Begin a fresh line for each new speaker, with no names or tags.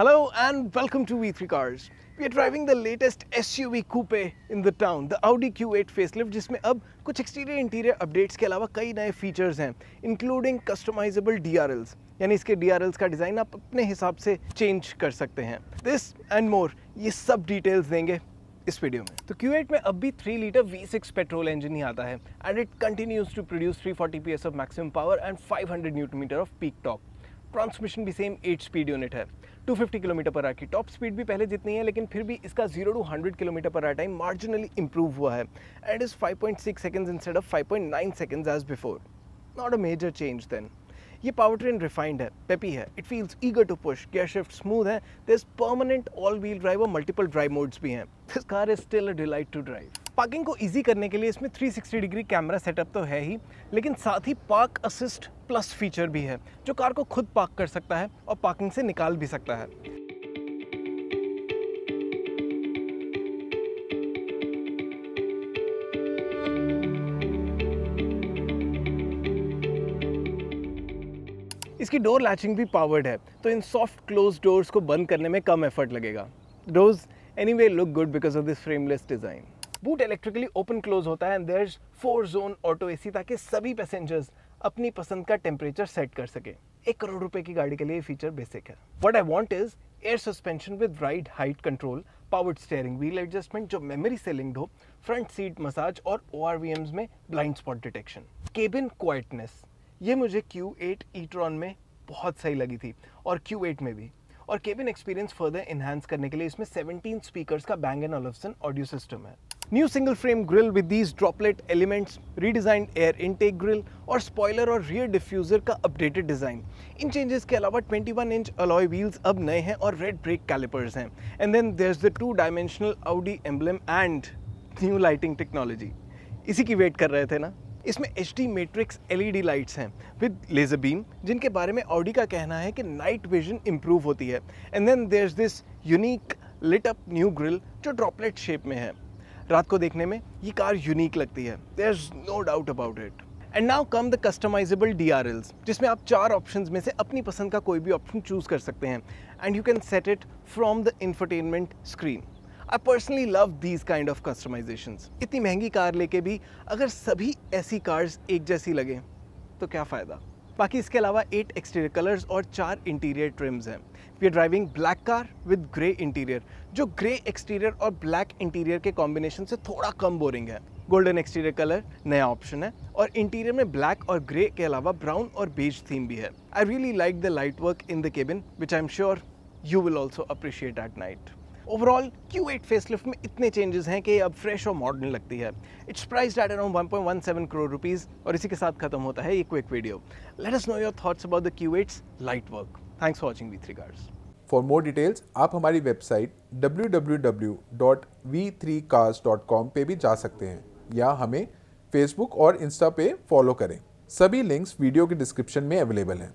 Hello and welcome to V3 Cars. We are driving the latest SUV coupe in the town, the Audi Q8 facelift जिसमें अब कुछ exterior interior updates के अलावा कई नए features हैं इंक्लूडिंग कस्टमाइजेबल डी यानी इसके डी का डिज़ाइन आप अपने हिसाब से चेंज कर सकते हैं दिस एंड मोर ये सब डिटेल्स देंगे इस वीडियो में तो Q8 में अब भी 3 लीटर V6 पेट्रोल इंजन ही आता है and it continues to produce 340 PS of maximum power and 500 newton metre of peak टॉप ट्रांसमिशन भी सेम एट स्पीड यूनिट है 250 किलोमीटर पर आर की टॉप स्पीड भी पहले जितनी है लेकिन फिर भी इसका zero to hundred kilometre per hour time marginally improve हुआ है and is 5.6 point six in instead of 5.9 point nine second as before not a major change then ये पावर ट्रेन रिफाइंड है पेपी है it feels eager to push gear shift smooth है this permanent all wheel drive और multiple drive modes भी हैं this car is still a delight to drive parking को easy करने के लिए इसमें 360 डिग्री कैमरा सेटअप तो है ही लेकिन साथ ही पार्क असिस्ट प्लस फीचर भी है जो कार को खुद पार्क कर सकता है और पार्किंग से निकाल भी सकता है इसकी डोर लैचिंग भी पावर्ड है तो इन सॉफ्ट क्लोज डोर्स को बंद करने में कम एफर्ट लगेगा doors anyway look good because of this frameless design boot electrically open close होता है and there four zone auto AC ताकि सभी पैसेंजर्स अपनी पसंद का टेम्परेचर सेट कर सके एक करोड़ रुपए की गाड़ी के लिए फीचर बेसिक है what I want is air suspension with ride height control powered steering wheel adjustment जो मेमोरी से लिंक्ड हो फ्रंट सीट मसाज और ओ में blind spot detection cabin quietness ये मुझे क्यू एट ईट्रॉन में बहुत सही लगी थी और क्यू एट में भी और केबिन एक्सपीरियंस फर्दर इन्हांस करने के लिए इसमें 17 स्पीकर्स का Bang and Olufsen audio system है New single frame grill with these droplet elements, redesigned air intake grill और spoiler और rear diffuser का updated design. इन changes के अलावा 21 inch alloy wheels अब नए हैं और red brake calipers हैं. And then there's the two dimensional Audi emblem and new lighting technology. इसी की wait कर रहे थे ना इसमें H D matrix L E D lights हैं विद लेज़र बीम जिनके बारे में ऑडी का कहना है कि नाइट विजन इम्प्रूव होती है and then there is this unique lit up new grille जो ड्रॉपलेट शेप में है रात को देखने में ये कार यूनिक लगती है there is no doubt about it and now come the customisable D R Ls जिसमें आप चार ऑप्शन में से अपनी पसंद का कोई भी ऑप्शन चूज़ कर सकते हैं and you can set it from the infotainment screen I personally love these kind of customisation इतनी महंगी कार लेके भी अगर सभी ऐसी कार्स एक जैसी लगें तो क्या फ़ायदा बाकी इसके अलावा एट एक्सटीरियर कलर्स और चार इंटीरियर ट्रिम्स हैं we are driving black car with grey interior जो ग्रे एक्सटीरियर और ब्लैक इंटीरियर के कॉम्बिनेशन से थोड़ा कम बोरिंग है गोल्डन एक्सटीरियर कलर नया ऑप्शन है और इंटीरियर में ब्लैक और ग्रे के अलावा ब्राउन और बेज थीम भी है I really like the light work in the cabin which I am sure you will also appreciate at night overall Q8 eight facelift में इतने चेंजेस हैं कि अब फ्रेश और मॉडर्न लगती है it's priced at around 1.17 crore rupees और इसी के साथ खत्म होता है ये quick video let us know your thoughts about the Q eight's light work thanks for watching with regards for more details आप हमारी वेबसाइट www.v3cars.com पे भी जा सकते हैं या हमें फेसबुक और इंस्टा पे फॉलो करें सभी लिंक्स वीडियो के डिस्क्रिप्शन में अवेलेबल हैं